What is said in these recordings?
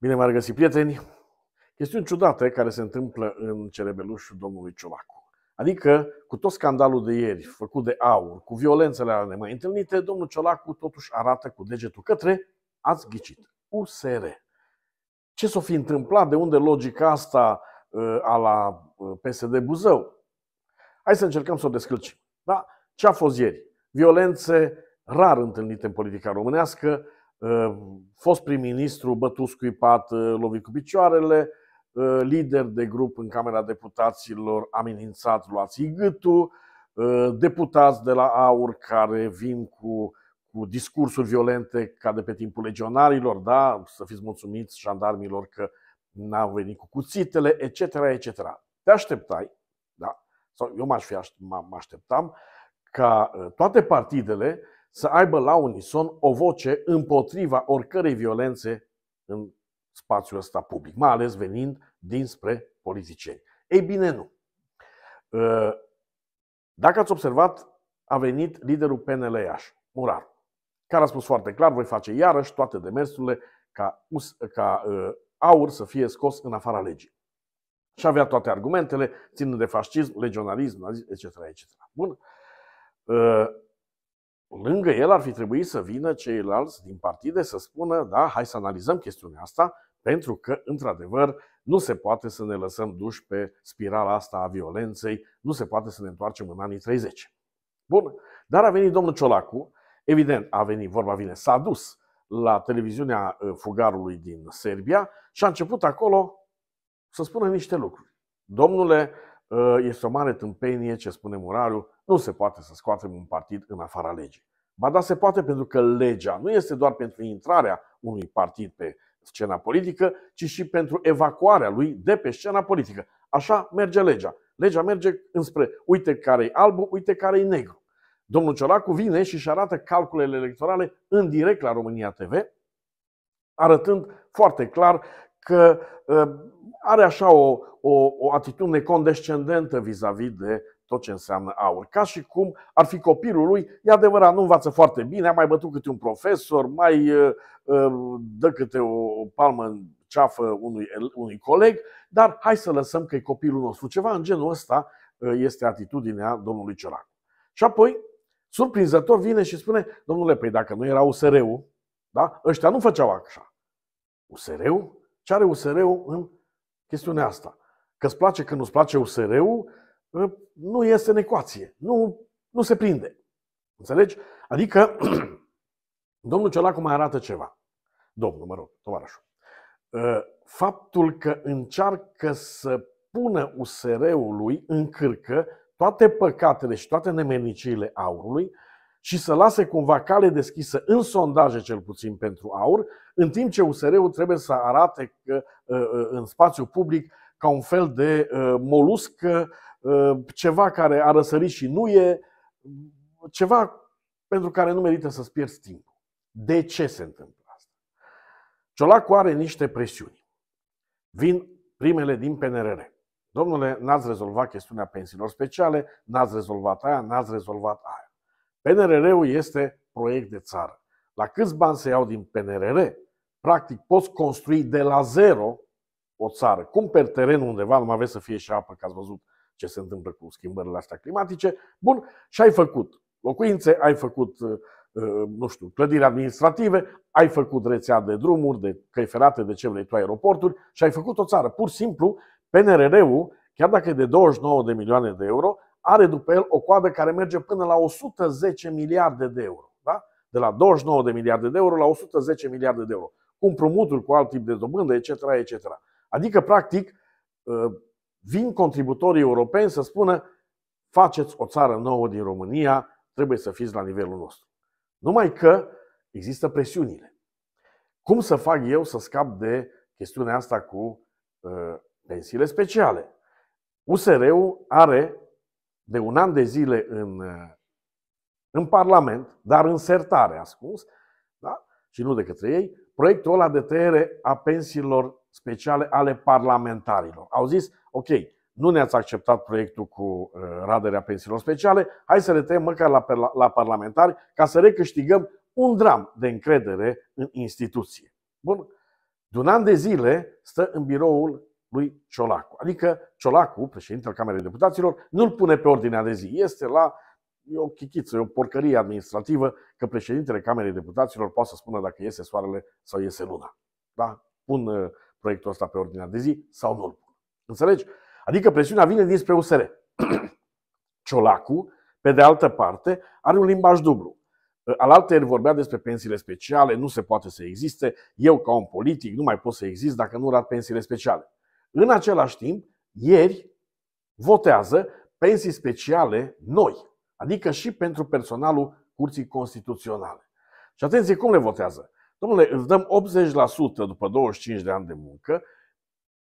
Bine m-ar găsi, prieteni! Chestiuni ciudate care se întâmplă în cerebelușul domnului Ciolacu. Adică, cu tot scandalul de ieri, făcut de aur, cu violențele ale nemai întâlnite, domnul Ciolacu totuși arată cu degetul către, ați ghicit, USR. Ce s-o fi întâmplat? De unde logica asta ă, a la ă, PSD Buzău? Hai să încercăm să o descălcim. Da? Ce a fost ieri? Violențe rar întâlnite în politica românească, Uh, fost prim-ministru bătut scuipat, uh, lovit cu picioarele, uh, lider de grup în Camera Deputaților amenințat, luați gâtul, deputați de la AUR care vin cu, cu discursuri violente ca de pe timpul legionarilor, da, să fiți mulțumiți jandarmilor că n-au venit cu cuțitele, etc., etc. Te așteptai, da, sau eu m-aș fi aș, m-așteptam, ca toate partidele să aibă la unison o voce împotriva oricărei violențe în spațiul ăsta public, mai ales venind dinspre politicieni. Ei bine, nu. Ă, dacă ați observat, a venit liderul PNL Murar, care a spus foarte clar, voi face iarăși toate demersurile ca, ca ă, aur să fie scos în afara legii. Și avea toate argumentele, ținând de fascism, legionarism, etc. etc. Bun. Ă, Lângă el ar fi trebuit să vină ceilalți din partide să spună, da, hai să analizăm chestiunea asta, pentru că, într-adevăr, nu se poate să ne lăsăm duși pe spirala asta a violenței, nu se poate să ne întoarcem în anii 30. Bun, dar a venit domnul Ciolacu, evident, a venit, vorba vine, s-a dus la televiziunea ă, fugarului din Serbia și a început acolo să spună niște lucruri. Domnule, Ă, este o mare tâmpenie ce spune Murariu, nu se poate să scoatem un partid în afara legii. Ba da, se poate pentru că legea nu este doar pentru intrarea unui partid pe scena politică, ci și pentru evacuarea lui de pe scena politică. Așa merge legea. Legea merge înspre uite care-i albul, uite care-i negru. Domnul Ciolacu vine și își arată calculele electorale în direct la România TV, arătând foarte clar că ă, are așa o, o, o atitudine condescendentă vis-a-vis de tot ce înseamnă aur. Ca și cum ar fi copilul lui, e adevărat, nu învață foarte bine, a mai bătut câte un profesor, mai ă, ă, dă câte o palmă în ceafă unui, unui coleg, dar hai să lăsăm că e copilul nostru. Ceva în genul ăsta este atitudinea domnului Cioran. Și apoi, surprinzător, vine și spune, domnule, păi dacă nu era USR-ul, da? ăștia nu făceau așa. USR-ul? ce are USR-ul în chestiunea asta. Că îți place, că nu-ți place USR-ul, ă, nu este în ecuație. Nu, nu se prinde. Înțelegi? Adică, domnul Ciolacu mai arată ceva. Domnul, mă rog, tovarășul. Ă, faptul că încearcă să pună USR-ului în cârcă toate păcatele și toate nemernicile aurului, și să lase cumva cale deschisă în sondaje cel puțin pentru aur, în timp ce USR-ul trebuie să arate că, ă, ă, în spațiu public ca un fel de ă, molusc, ceva care a răsărit și nu e, ceva pentru care nu merită să-ți pierzi timpul. De ce se întâmplă asta? Ciolacu are niște presiuni. Vin primele din PNRR. Domnule, n-ați rezolvat chestiunea pensiilor speciale, n-ați rezolvat aia, n-ați rezolvat aia. PNRR-ul este proiect de țară. La câți bani se iau din PNRR? Practic poți construi de la zero o țară. Cumperi teren undeva, nu mai aveți să fie și apă, că ați văzut ce se întâmplă cu schimbările astea climatice. Bun, și ai făcut locuințe, ai făcut, uh, uh, nu știu, clădiri administrative, ai făcut rețea de drumuri, de căi ferate, de ce vrei tu, aeroporturi și ai făcut o țară. Pur și simplu, PNRR-ul, chiar dacă e de 29 de milioane de euro, are după el o coadă care merge până la 110 miliarde de euro. Da? De la 29 de miliarde de euro la 110 miliarde de euro. Cu împrumuturi, cu alt tip de dobândă, etc. etc. Adică, practic, ă, vin contributorii europeni să spună faceți o țară nouă din România, trebuie să fiți la nivelul nostru. Numai că există presiunile. Cum să fac eu să scap de chestiunea asta cu ă, pensiile speciale? USR-ul are de un an de zile în, în Parlament, dar în sertare ascuns, da? și nu de către ei, proiectul ăla de tăiere a pensiilor speciale ale parlamentarilor. Au zis, ok, nu ne-ați acceptat proiectul cu uh, raderea pensiilor speciale, hai să le tăiem măcar la, la, parlamentari ca să recâștigăm un dram de încredere în instituție. Bun, de un an de zile stă în biroul lui Ciolacu. Adică Ciolacu, președintele Camerei Deputaților, nu-l pune pe ordinea de zi. Este la e o chichiță, e o porcărie administrativă că președintele Camerei Deputaților poate să spună dacă iese soarele sau iese luna. Da? Pun uh, proiectul ăsta pe ordinea de zi sau nu-l pun. Înțelegi? Adică presiunea vine dinspre USR. Ciolacu, pe de altă parte, are un limbaj dublu. Uh, el vorbea despre pensiile speciale, nu se poate să existe, eu ca un politic nu mai pot să exist dacă nu rat pensiile speciale. În același timp, ieri votează pensii speciale noi, adică și pentru personalul Curții Constituționale. Și atenție, cum le votează? Domnule, îți dăm 80% după 25 de ani de muncă,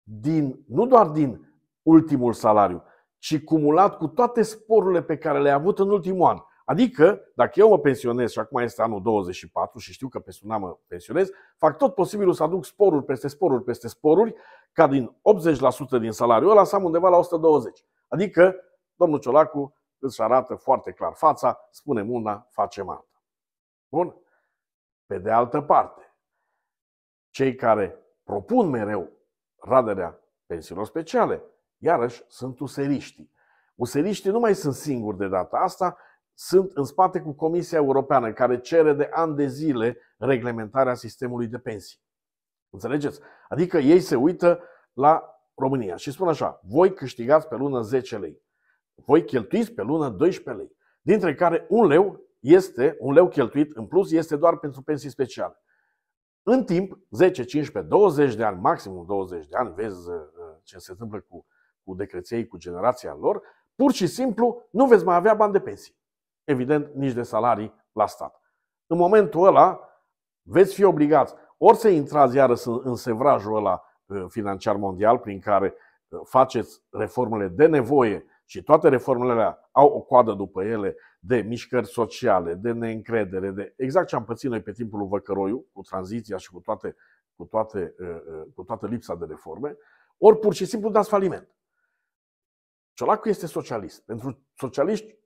din, nu doar din ultimul salariu, ci cumulat cu toate sporurile pe care le-ai avut în ultimul an. Adică, dacă eu mă pensionez și acum este anul 24 și știu că pe Suna mă pensionez, fac tot posibilul să aduc sporuri peste sporuri peste sporuri, ca din 80% din salariul ăla să am undeva la 120. Adică, domnul Ciolacu îți arată foarte clar fața, spune una, facem alta. Bun? Pe de altă parte, cei care propun mereu raderea pensiilor speciale, iarăși sunt useriștii. Useriștii nu mai sunt singuri de data asta, sunt în spate cu Comisia Europeană, care cere de ani de zile reglementarea sistemului de pensii. Înțelegeți? Adică ei se uită la România și spun așa, voi câștigați pe lună 10 lei, voi cheltuiți pe lună 12 lei, dintre care un leu este, un leu cheltuit în plus este doar pentru pensii speciale. În timp, 10, 15, 20 de ani, maximum 20 de ani, vezi uh, ce se întâmplă cu, cu decreței, cu generația lor, pur și simplu nu veți mai avea bani de pensii evident, nici de salarii la stat. În momentul ăla veți fi obligați ori să intrați iarăși în sevrajul ăla uh, financiar mondial prin care uh, faceți reformele de nevoie și toate reformele alea au o coadă după ele de mișcări sociale, de neîncredere, de exact ce am pățit noi pe timpul lui Văcăroiu, cu tranziția și cu, toate, cu, toate, uh, cu toată lipsa de reforme, ori pur și simplu dați faliment. Ciolacu este socialist. Pentru socialiști,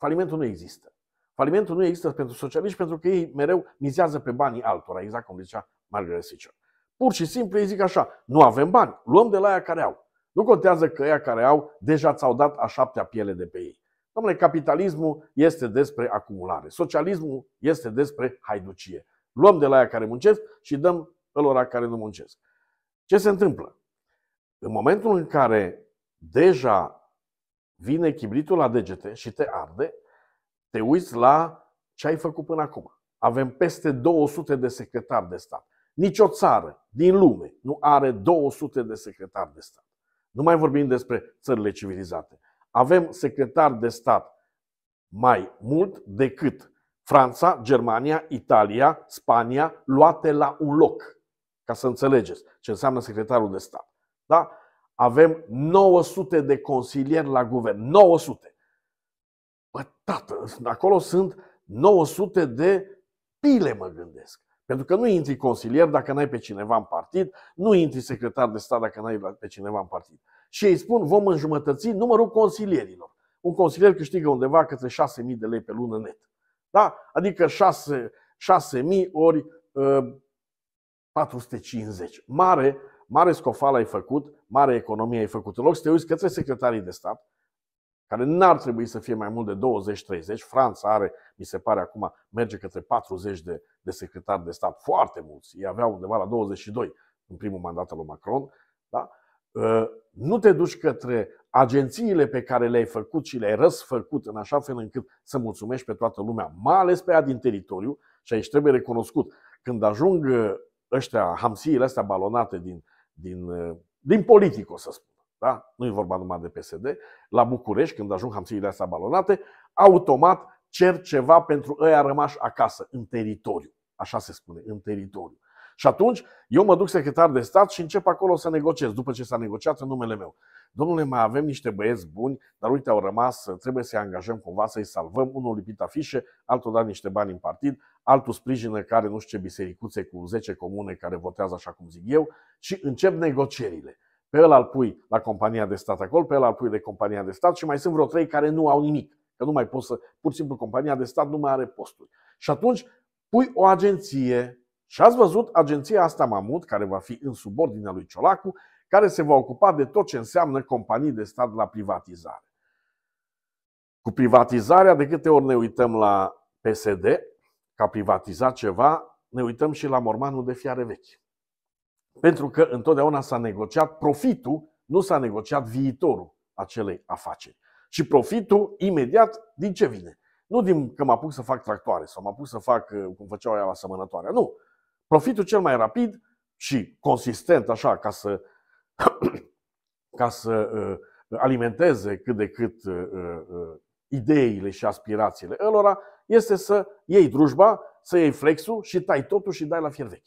Falimentul nu există. Falimentul nu există pentru socialiști pentru că ei mereu mizează pe banii altora, exact cum zicea Margaret Thatcher. Pur și simplu ei zic așa, nu avem bani, luăm de la aia care au. Nu contează că aia care au deja ți-au dat a șaptea piele de pe ei. Domnule, capitalismul este despre acumulare. Socialismul este despre haiducie. Luăm de la aia care muncesc și dăm ălora care nu muncesc. Ce se întâmplă? În momentul în care deja vine chibritul la degete și te arde, te uiți la ce ai făcut până acum. Avem peste 200 de secretari de stat. Nici o țară din lume nu are 200 de secretari de stat. Nu mai vorbim despre țările civilizate. Avem secretari de stat mai mult decât Franța, Germania, Italia, Spania, luate la un loc. Ca să înțelegeți ce înseamnă secretarul de stat. Da? Avem 900 de consilieri la guvern. 900! Bă, tată, acolo sunt 900 de pile, mă gândesc. Pentru că nu intri consilier dacă n-ai pe cineva în partid, nu intri secretar de stat dacă n-ai pe cineva în partid. Și ei spun, vom înjumătăți numărul consilierilor. Un consilier câștigă undeva către 6.000 de lei pe lună net. Da? Adică 6, 6.000 ori ă, uh, 450. Mare mare scofală ai făcut, mare economie ai făcut. În loc să te uiți către secretarii de stat, care n-ar trebui să fie mai mult de 20-30, Franța are, mi se pare acum, merge către 40 de, de secretari de stat, foarte mulți, ei aveau undeva la 22 în primul mandat al lui Macron, da? Ă, nu te duci către agențiile pe care le-ai făcut și le-ai răsfăcut în așa fel încât să mulțumești pe toată lumea, mai ales pe ea din teritoriu, și aici trebuie recunoscut, când ajung ă, ăștia, hamsiile astea balonate din, din, eh, din politic, o să spun. Da? Nu e vorba numai de PSD. La București, când ajung hamțiile astea balonate, automat cer ceva pentru ăia rămași acasă, în teritoriu. Așa se spune, în teritoriu. Și atunci eu mă duc secretar de stat și încep acolo să negociez, după ce s-a negociat în numele meu domnule, mai avem niște băieți buni, dar uite, au rămas, trebuie să-i angajăm cumva, să-i salvăm, unul lipit afișe, altul dat niște bani în partid, altul sprijină care nu știu ce bisericuțe cu 10 comune care votează așa cum zic eu și încep negocierile. Pe el al pui la compania de stat acolo, pe el al pui de compania de stat și mai sunt vreo trei care nu au nimic. Că nu mai poți să, pur și simplu, compania de stat nu mai are posturi. Și atunci pui o agenție și ați văzut agenția asta Mamut, care va fi în subordinea lui Ciolacu, care se va ocupa de tot ce înseamnă companii de stat la privatizare. Cu privatizarea, de câte ori ne uităm la PSD, ca privatizat ceva, ne uităm și la mormanul de fiare vechi. Pentru că întotdeauna s-a negociat profitul, nu s-a negociat viitorul acelei afaceri. Și profitul, imediat, din ce vine? Nu din că mă apuc să fac tractoare sau mă apuc să fac uh, cum făceau ea la sămănătoare. Nu. Profitul cel mai rapid și consistent, așa, ca să ca să uh, alimenteze cât de cât uh, uh, ideile și aspirațiile ălora, este să iei drujba, să iei flexul și tai totul și dai la fier vechi.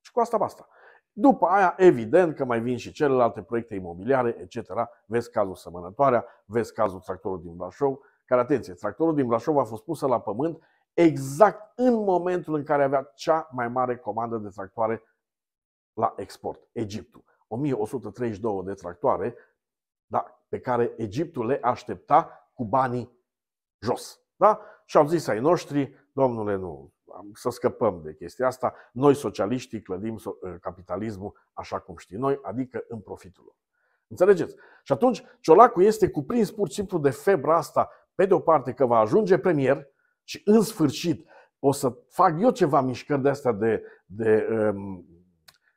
Și cu asta basta. După aia, evident că mai vin și celelalte proiecte imobiliare, etc. Vezi cazul Sămănătoarea, vezi cazul tractorul din Brașov, care, atenție, tractorul din Brașov a fost pusă la pământ exact în momentul în care avea cea mai mare comandă de tractoare la export, Egiptul. 1132 de tractoare da, pe care Egiptul le aștepta cu banii jos. Da? Și au zis ai noștri, domnule, nu, să scăpăm de chestia asta, noi socialiștii clădim ă, capitalismul așa cum știi noi, adică în profitul lor. Înțelegeți? Și atunci Ciolacu este cuprins pur și simplu de febra asta, pe de o parte că va ajunge premier și în sfârșit o să fac eu ceva mișcări de astea de, de um,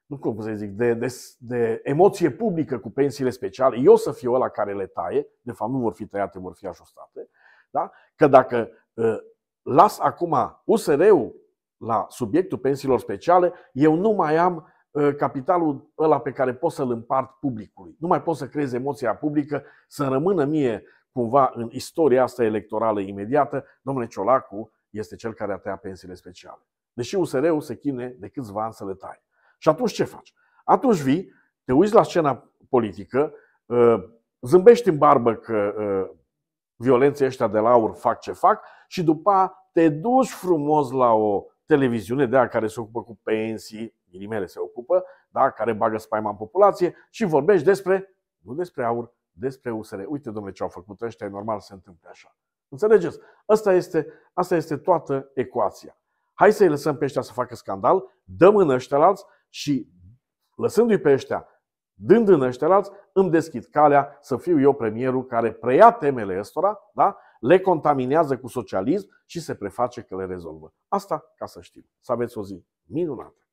nu cum să zic, de, de, de emoție publică cu pensiile speciale, eu să fiu ăla care le taie, de fapt nu vor fi tăiate, vor fi ajustate, da? că dacă uh, las acum USR-ul la subiectul pensiilor speciale, eu nu mai am uh, capitalul ăla pe care pot să-l împart publicului. Nu mai pot să creez emoția publică, să rămână mie cumva în istoria asta electorală imediată, domnule Ciolacu este cel care a tăiat pensiile speciale. Deși USR-ul se chine de câțiva ani să le taie. Și atunci ce faci? Atunci vii, te uiți la scena politică, uh, zâmbești în barbă că uh, violenții ăștia de la aur fac ce fac și după te duci frumos la o televiziune de aia care se ocupă cu pensii, ghilimele se ocupă, da? care bagă spaima în populație și vorbești despre, nu despre aur, despre USR. Uite, domnule, ce au făcut ăștia, e normal să se întâmple așa. Înțelegeți? Asta este, asta este toată ecuația. Hai să-i lăsăm pe ăștia să facă scandal, dăm în ăștia la alți, și lăsându-i pe ăștia, dând în ăștia alți, îmi deschid calea să fiu eu premierul care preia temele ăstora, da? le contaminează cu socialism și se preface că le rezolvă. Asta ca să știm. Să aveți o zi minunată!